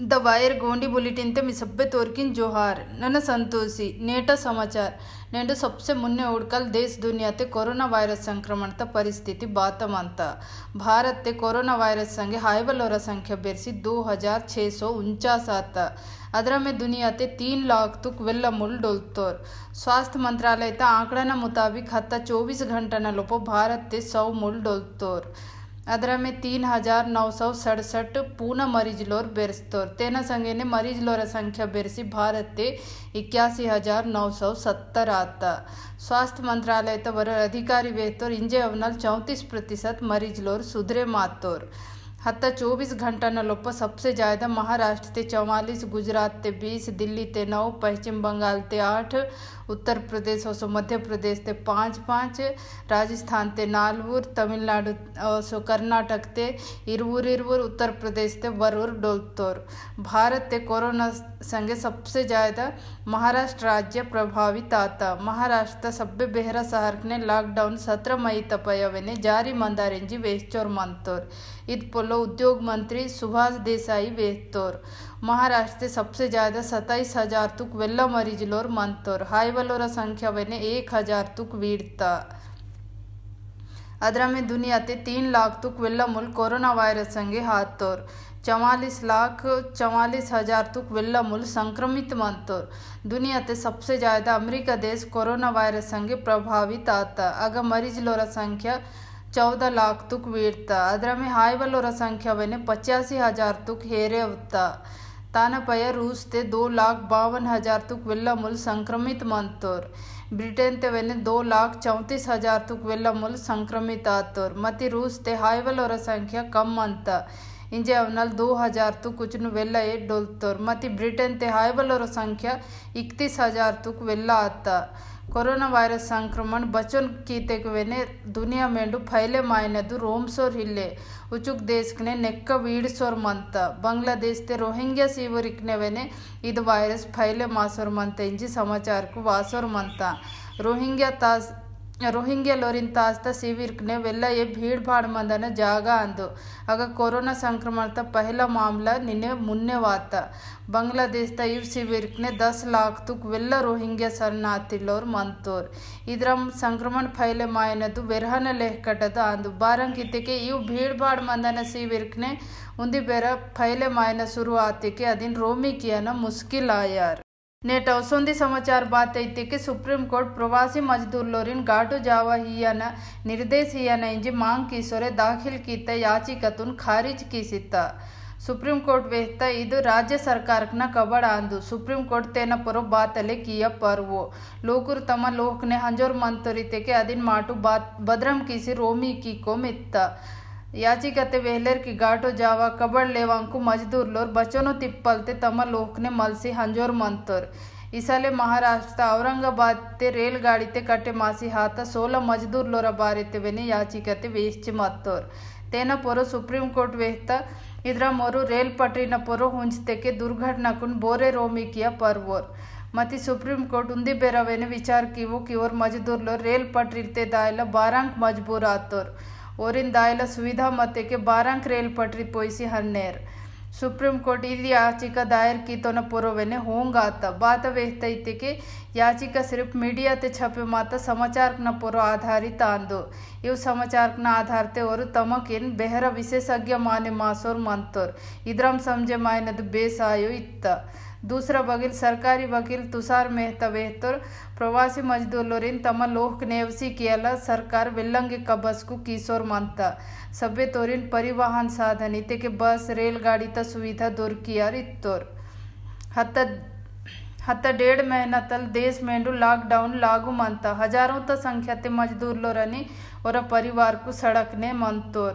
the wire Gondi bulletin ते मि सब्बे तोरकिन जोहार नन संतोषी नेटा समाचार नेंडो सबसे मुन्ने उड़कल देश दुनिया ते कोरोना वायरस संक्रमण ता परिस्थिति बात मानता भारत ते कोरोना वायरस संगे हाइबल और संख्या बेरसी दो हजार छः सौ उनचास आता अदर में दुनिया ते तीन लाख तुक वेल्ला मूल डोलतोर स्वास्थ्य मंत्रालय ता आंकड़ा मुताबिक हत्या चौबीस घंटा न लोपो भारत ते सौ मूल डोलतोर अदर में तीन हजार नौ सौ सड़सठ ಸಡ್ಸಟ್ मरीजलोर बेरसतोर तेना संगे ಸಂಗೇನೆ ಮರೀಜ್ಲೋರ संख्या बेरसी भारत इक्यासी हज़ार नौ सौ सत्तर आता स्वास्थ्य मंत्रालय तो वर अधिकारी बेहतर इंजे अवनल चौंतीस प्रतिशत मरीज लोर सुधरे मातोर हत चौबीस घंटा न लोप सबसे ज़्यादा महाराष्ट्र ते चौवालीस गुजरात ते बीस दिल्ली ते नौ पश्चिम बंगाल ते आठ उत्तर प्रदेश असो मध्य प्रदेश ते पाँच पाँच राजस्थान ते नालूर तमिलनाडु असो कर्नाटक ते इरवूर इरवूर उत्तर प्रदेश ते बरूर डोलतोर भारत ते कोरोना संगे सबसे ज़्यादा महाराष्ट्र राज्य प्रभावित आता महाराष्ट्र सभ्य बेहरा शहर ने लॉकडाउन सत्रह मई तपयवे जारी मंदारेंजी वेस्तोर मंतोर इत पोलो उद्योग मंत्री सुभाष देसाई वेस्तोर महाराष्ट्र से सबसे ज़्यादा सत्ताईस हज़ार तुक वेल्लो मरीज लोर मंतोर हाई ಹಾಯ್ಬಲೋರ संख्या बने एक हज़ार तुक वीरता अदरा में दुनिया ते तीन लाख तुक वेल्लो मुल कोरोना वायरस संगे हाथोर चवालीस लाख चवालीस हज़ार तुक वेल्लो मुल संक्रमित मंतोर दुनिया ते सबसे ज़्यादा अमेरिका देश कोरोना वायरस संगे प्रभावित आता अगर मरीज लोर संख्या चौदह लाख तुक वीरता अदर में हाई हाईबलोर संख्या बने पचासी हज़ार तुक हेरे उत्ता रूस ರೂಸ್ತೆ दो लाख बावन हजार तुक वेला मुल संक्रमित मंतोर ब्रिटेन ते वेने दो लाख चौंतीस हजार तुक वेल्ला मुल संक्रमित आतोर मति रूस्ते हाइवल और संख्या कम अंत इंजे अवनल दो हजार तक कुछ वेल्ला ए डोलतोर मति ब्रिटेन ते हाइवल और संख्या इकतीस हजार तुक वेल्ला आता ಕೊರೋನಾ ವೈರಸ್ ಸಂಕ್ರಮಣ बचन कीते ದುನಿಯಾ दुनिया मेंडु फैले ರೋಮ್ಸೋರ್ ಇಲ್ಲೆ ಉಚುಕ್ ದೇಶಕ್ಕೆ ನೆಕ್ಕ ವೀಡಿಸೋರ್ ಮಂತ ಬಾಂಗ್ಲಾದೇಶದ ರೋಹಿಂಗ್ಯ ಸೀವರಿಕ್ನವೇನೆ ಇದು ವೈರಸ್ ಫೈಲೆ ಮಾಸೋರ್ ಮಂತ ಇಂಜಿ ಸಮಾಚಾರಕ್ಕೂ ವಾಸೋರ್ ಮಂತ ರೋಹಿಂಗ್ಯಾ ತಾಸ್ ರೋಹಿಂಗ್ಯಲೋರಿನ ತಾಸ್ತ ಸಿವಿರ್ಕ್ನೆ ವೆಲ್ಲಯೆ ಭೀಡ್ ಭಾಡ್ ಮಂದನ ಜಾಗ ಅಂದು ಆಗ ಕೊರೋನಾ ಸಂಕ್ರಮಣದ ಪಹಲ ಮಾಮಲ ನಿನ್ನೆ ಮುನ್ನೆ ವಾತ ಬಾಂಗ್ಲಾದೇಶದ ಇವ್ ಸಿವಿರ್ಕ್ನೆ ದಸ್ ಲಾಖ್ ತುಕ್ ವೆಲ್ಲ ರೋಹಿಂಗ್ಯ ಶರಣಾರ್ಥಿಗಳವ್ರು ಮಂತೋರ್ ಇದ್ರ ಸಂಕ್ರಮಣ ಫೈಲೆ ಮಾಯನದು ವೆರ್ಹನ ಕಟ್ಟದ ಅಂದು ಬಾರಂಗಿತ್ತಿಕೆ ಇವ್ ಭೀಡ್ ಭಾಡ್ ಮಂದನ ಸಿವಿರ್ಕ್ನೆ ಉಂದಿ ಬೇರ ಫೈಲೆ ಮಾಯನ ಶುರು ಆತಿಕೆ ಅದಿನ ರೋಮಿಕಿಯನ ಮುಸ್ಕಿಲ್ ಆಯಾರ್ નેટ અવસોંધી સમાચાર બાદ ಸುಪ್ರೀಂ ಕೋರ್ಟ್ ಪ್ರವಾಸಿ કોર્ટ પ્રવાસી મજદૂર લોરીન ગાટુ જાવાહિયાના નિર્દેશિયાના ઇંજી માંગ ದಾಖಿಲ್ ಕಿತ್ತ ಯಾಚಿಕತುನ್ ಖಾರಿಜ್ ಕಿಸಿತ್ತ ಸುಪ್ರೀಂ ಕೋರ್ಟ್ ವೆಹ್ತ ಇದು ರಾಜ್ಯ ಸರ್ಕಾರಕ್ಕನ ಕಬಡ್ ಅಂದು ಸುಪ್ರೀಂ ಕೋರ್ಟ್ ತೇನ ಪರೋ ಬಾತಲೆ ಕಿಯ ಪರ್ವು ಲೋಕುರು ತಮ್ಮ ಲೋಕ್ನೆ ಹಂಜೋರ್ ಮಂತುರಿತೆಕೆ ಅದಿನ್ ಮಾಟು ಬಾತ್ ಬದ್ರಂ ಕೀಸಿ ರೋಮಿ ಕಿಕೋಮ್ ಇತ್ತ ಯಾಚಿಗತೆ ವೆಹ್ಲೆರ್ಕಿ ಘಾಟು ಜಾವ ಕಬಡ್ ಲೇವಾಂಕು ಮಜ್ದೂರ್ಲೋರ್ ಬಚನು तम ತಮ್ಮ ಲೋಕ್ನೆ ಮಲ್ಸಿ ಹಂಜೋರ್ ಮಂತೋರ್ इसले महाराष्ट्र औरंगाबाद ते रेलगाड़ी ते कटे मासी हाथ सोलह मजदूर लोरा बारे वेने याचिकते वेस्ट मत्तोर तेना पोरो सुप्रीम कोर्ट वेहत इद्र मोरू रेल पटरी न पोरो हुंजते के दुर्घटना कुन बोरे रोमी किया परवोर मति सुप्रीम कोर्ट उन्दी बेरवेने विचार की वो की ओर मजदूर लो रेल पटरी ते दायला बारंक मजबूर आतोर ઓરિન દાયેલા ಸುವಿಧಾ મતે કે બારાંક ಪಟ್ರಿ પટરી પોઈસી ಸುಪ್ರೀಂ ಕೋರ್ಟ್ ಇದು ಯಾಚಿಕಾ ದಾಯರ್ ಕೀತೋನ ಪೂರ್ವನೆ ಹೋಂಗಾತ ಬಾತ ವೇತೈತೆಗೆ ಯಾಚಿಕಾ ಸಿರ್ಫ್ ಮೀಡಿಯಾತೆ ಛಪೆ ಮಾತ ಸಮಾಚಾರಕ್ನ ಪೂರ್ವ ಆಧಾರಿತ ಅಂದು ಇವು ಸಮಾಚಾರಕ್ಕನ ಆಧಾರತೆ ಅವರು ತಮಕೇನು ಬೆಹರ ವಿಶೇಷಜ್ಞ ಮಾನೆ ಮಾಸೋರ್ ಮಂತೋರ್ ಇದ್ರಂ ಸಂಜೆ ಮಾಯನದು ಬೇಸಾಯು ಇತ್ತ दूसरा वकील सरकारी वकील तुषार मेहता बेहतर प्रवासी मजदूर तम लोह नेवसी कियला सरकार विलंग बस को किशोर मंत सभ्य तोरीन परिवहन साधन इतने के बस रेलगाड़ी त दूर किया हत ಹತ್ತ ಡೇಢ ಮಹಿನತಲ್ देश ಮೇಂಡು ಲಾಕ್ಡೌನ್ लागू ಮಂತ ಹಜಾರೋಂತ ಸಂಖ್ಯಾತೆ ಮಜ್ದೂರ್ಲೋರನಿ और परिवार को सड़क ने मंतोर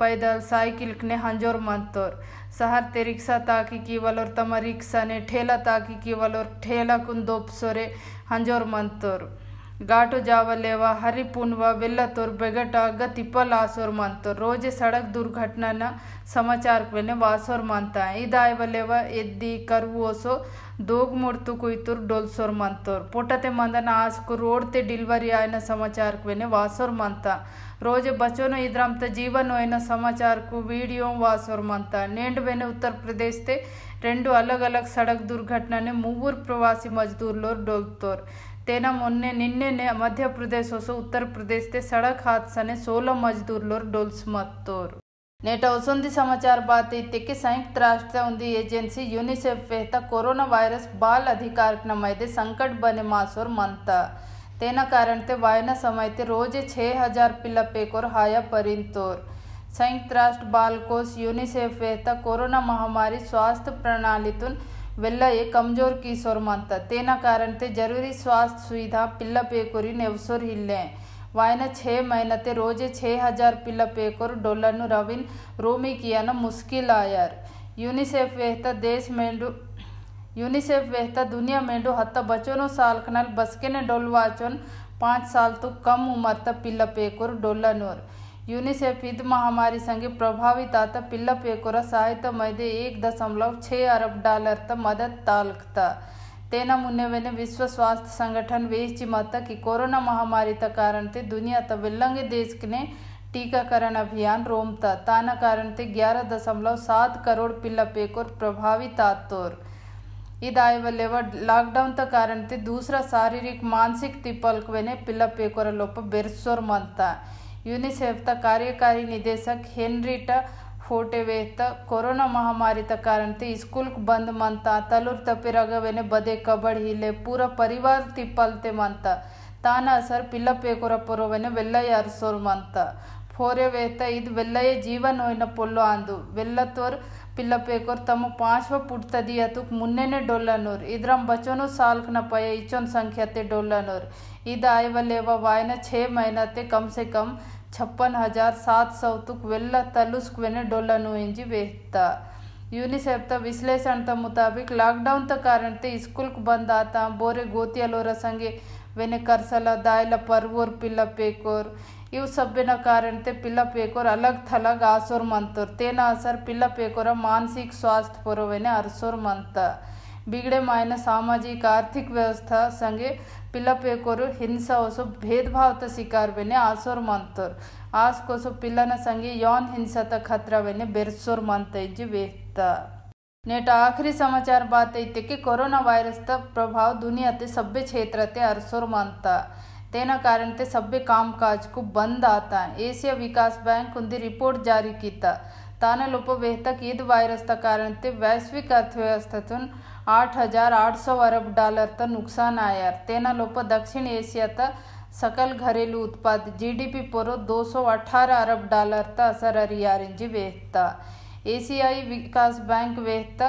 पैदल साइकिल ने हंजोर मंतोर शहर ते रिक्शा ताकि केवल और तमा रिक्शा ने ठेला ताकि केवल और ठेला कुन दोपसोरे हंजोर मंतोर गाटो जावलेवा हरिपुनवा वेल्लतोर बेगटा गतिपल आसोर मानतोर रोजे सड़क दुर्घटना न समाचार मैंने वासोर मानता है इदाय वलेवा यदि करवोसो दोग मुड़तु कुतुर डोलसोर मानतोर पोटते मंदन आज रोड ते डिलीवरी आयन समाचार मैंने वासोर मानता रोजे बचोन ने जीवन होना समाचार को वीडियो वासोर मानता नेंड मैंने उत्तर प्रदेश ते रे अलग అలగ్ అలగ్ సడక్ దుర్ఘటనని ముగ్గురు ప్రవాసి మజ్దూర్లో डोलतोर तेना मोन्ने निन्ने मध्य प्रदेश ओसो उत्तर प्रदेश ते सड़क हादसा सोलह मजदूर लोर डोल्समत तोर नेट वसंती समाचार बात इतने संयुक्त राष्ट्र उन्दी एजेंसी यूनिसेफ वेहता कोरोना वायरस बाल अधिकार नमयते संकट बने मासोर मनता तेना कारण ते वायना समयते रोजे छः हजार पिल्ला पेकोर हाया परिंतोर संयुक्त राष्ट्र बाल कोष यूनिसेफ वेहता कोरोना महामारी स्वास्थ्य प्रणाली तुन वेलये कमजोर की सोरमत तेना कारण ते जरूरी स्वास्थ्य सुविधा पिल्ल पेकोरी नेवसोर हिले वायन छः महीने रोजे छः हजार पिल्ल पेकोर डॉलर नु रविन रोमी किया न मुश्किल आयर यूनिसेफ वेहता देश मेंडू यूनिसेफ वेहता दुनिया मेंडू हत बच्चों साल कनल बसके ने डोलवाचोन वाचन पाँच साल तो कम उम्र तक पिल पेकोर डोलनोर यूनिसेफ युद्ध महामारी संगे प्रभावित आता पिल्ल पेकोर सहायता मैदे एक दशमलव छः अरब डॉलर त मदद तालकता तेना मुन्नेवेने विश्व स्वास्थ्य संगठन वेश मत कि कोरोना महामारी त कारण ते दुनिया त विल्लंगे देश ने टीकाकरण अभियान रोमता ताना कारण ते ग्यारह दशमलव सात करोड़ पिल्ल पेकोर प्रभावित आतोर ಇದಾಯವಲ್ಲೆವ ಲಾಕ್ಡೌನ್ ತ ಕಾರಣ ತೆ ದೂಸರ ಶಾರೀರಿಕ ಮಾನಸಿಕ ತಿಪ್ಪಲ್ಕವೇನೆ ಪಿಲ್ಲ ಪೇಕೋರ ಲೋಪ ಬೆರ್ಸೋರ್ ಮಂತ ಯುನಿಸೆಫ್ನ ಕಾರ್ಯಕಾರಿ ನಿರ್ದೇಶಕ ಹೆನ್ರಿಟಾ ಫೋಟೆವೇತ ಕೊರೋನಾ ಮಹಾಮಾರಿತ ಕಾರಣತೆ ಸ್ಕೂಲ್ಗೆ ಬಂದ್ ಮಂತ ತಲೂರ್ ತಪ್ಪಿ ತಪ್ಪಿರಾಗವೇನೆ ಬದೆ ಕಬಡ್ ಹೀಲೆ ಪೂರ ಪರಿವಾರ ತಿಪ್ಪಲ್ತೆ ಮಂತ ತಾನ ಅಸರ್ ಪಿಲ್ಲ ಪೇಕೊರ ಪೊರೋವೆನೆ ವೆಲ್ಲಯ್ಯ ಅರ್ಸೋರ್ ಮಂತ ಫೋರೆವೇತ ಇದು ವೆಲ್ಲಯ್ಯ ಜೀವನ ಹೋಯ್ನ ಪೊಲ್ಲೋ ಅಂದು ವೆಲ್ಲತೋರ್ ಪಿಲ್ಲ ಪೇಕೋರ್ ತಮ್ಮ ಪಾಂಚವ ಪುಟ್ತದಿ ಅತುಕ್ ಮುನ್ನೆನೆ ಡೊಲ್ಲನೂರ್ ಇದ್ರಂ ಬಚೋನು ಸಾಲ್ಕನ ಪಯ ಇಚೊಂದು ಸಂಖ್ಯಾತೆ ಡೊಲ್ಲನೂರ್ ಇದು ಆಯ್ವಲ್ಲೇವ ವಾಯ್ನ ಛೇ ಮೈನತೆ ಕಮ್ ಸೆ ಕಮ್ छप्पन हज़ार सात सौ तुक वेल तलुस्क्वेने डोलन इंजी वेहता यूनिसेफ त विश्लेषण त मुताबिक लॉकडाउन त कारण ते स्कूल क बंद आता बोरे गोतिया गोतियलो रसंगे वेने करसला दायला परवोर पिल्ला पेकोर इव कारण ते ಕಾರಣತೆ पेकोर अलग थलग ಥಲಗ್ ಆಸೋರ್ ಮಂತೋರ್ असर ಅಸರ್ पेकोरा मानसिक स्वास्थ्य परो वेने ಅರ್ಸೋರ್ मंता ಬಿಗಡೆ ಸಾಮಾಜಿಕ ಆರ್ಥಿಕ ವ್ಯವಸ್ಥೆ ಸಂಗೆ ಪಿಲ್ಲಪೇಕೋರು ಹಿಂಸಾವಸು ಭೇದಭಾವತ ಸಿಕಾರ್ವೆನೆ ಆಸೋರ್ ಮಂತೋರ್ ಆಸ್ಕೋಸು ಪಿಲ್ಲನ ಸಂಗೆ ಯೌನ್ ಹಿಂಸತ ಖತ್ರವೆನೆ ಬೆರ್ಸೋರ್ ಮಂತ ಇಂಜಿ ವೇತ नेट आखिरी समाचार बात ऐते की कोरोना वायरसचा प्रभाव दुनियातील सभ्य क्षेत्राते अरसोर मानता तेना कारण ते सभ्य कामकाज को बंद आता एशिया विकास बैंक उनकी रिपोर्ट जारी किया ताने लोप वेहतक ईद का कारण ते वैश्विक अर्थव्यवस्थेतून આઠ હજાર આઠસો અરબ ડોલર ત નુકસાન આયાર તેના લોપ दक्षिण एशिया ત सकल घरेलू उत्पाद जीडीपी पर अठारह अरब डॉलर त असर अरियारिंजी वेहता एशियाई विकास बैंक वेहता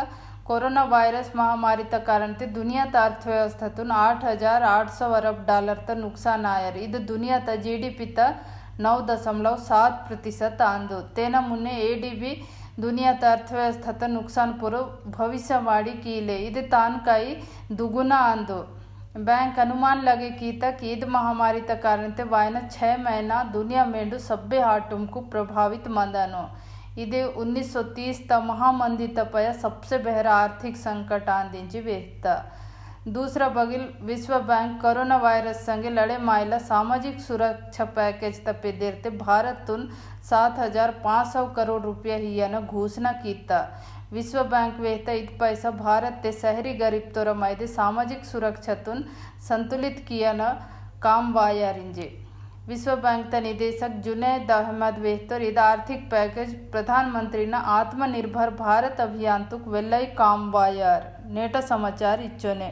कोरोना वायरस महामारी त कारण ते दुनिया त अर्थव्यवस्था आठ हजार आठ सौ अरब डॉलर त नुकसान आयर इध दुनिया त जीडीपी त नौ दशमलव सात प्रतिशत आंदो तेना मुन्ने एडीबी ದುನಿಯಾದ ಅರ್ಥವ್ಯವಸ್ಥೆ ನುಕ್ಸಾನ್ ಪುರು ಭವಿಷ್ಯವಾಣಿ ಕೀಲೆ ಇದು ತಾನ್ಕಾಯಿ दुगुना आंदो बैंक अनुमान लगे की तक ईद महामारी तक कारण ते वायना छः महीना दुनिया मेंडू सब्बे हाटुम को प्रभावित मंदनो इदे 1930 त महामंदी तपया सबसे बेहरा आर्थिक संकट आंदी जी बेहता दूसरा बगिल विश्व बैंक कोरोना वायरस संगे लड़े मायला सामाजिक सुरक्षा पैकेज तपे देते भारत तुन सात हजार पाँच सौ करोड़ रुपया ही घोषणा किया विश्व बैंक वेहत इत पैसा भारत के शहरी गरीब तौर मैदे सामाजिक सुरक्षा तुन संतुलित किया न काम वायरिंजे विश्व बैंक का निदेशक जुनेद अहमद वेहतर इध आर्थिक पैकेज प्रधानमंत्री न आत्मनिर्भर भारत अभियान तुक वेल्लई काम वायर नेटा समाचार इच्छो ने